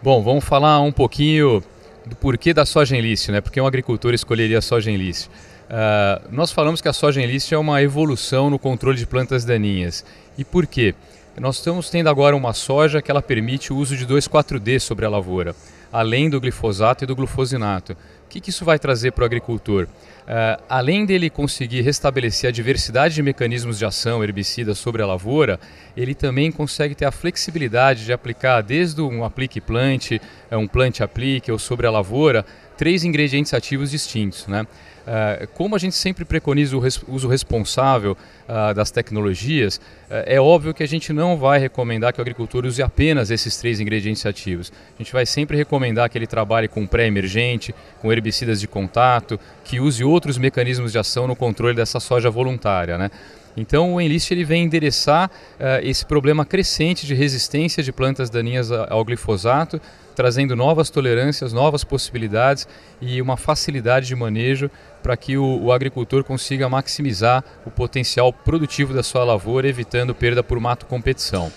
Bom, vamos falar um pouquinho do porquê da soja em lício, né? Porque um agricultor escolheria a soja em lício. Uh, ah, nós falamos que a soja em lício é uma evolução no controle de plantas daninhas. E por quê? Nós estamos tendo agora uma soja que ela permite o uso de 2,4-D sobre a lavoura, além do glifosato e do glufosinato. O que, que isso vai trazer para o agricultor? Uh, além dele conseguir restabelecer a diversidade de mecanismos de ação herbicida sobre a lavoura, ele também consegue ter a flexibilidade de aplicar desde um aplique plante, eh, um plante aplique ou sobre a lavoura, três ingredientes ativos distintos. Né? Uh, como a gente sempre preconiza o res uso responsável uh, das tecnologias, eh, é óbvio que a gente não vai recomendar que o agricultor use apenas esses três ingredientes ativos. A gente vai sempre recomendar que ele trabalhe com pré-emergente, com herbicidas de contato, que use outros mecanismos de ação no controle dessa soja voluntária. Né? Então o Enlist ele vem endereçar uh, esse problema crescente de resistência de plantas daninhas ao glifosato, trazendo novas tolerâncias, novas possibilidades e uma facilidade de manejo para que o, o, agricultor consiga maximizar o potencial produtivo da sua lavoura, evitando perda por mato competição.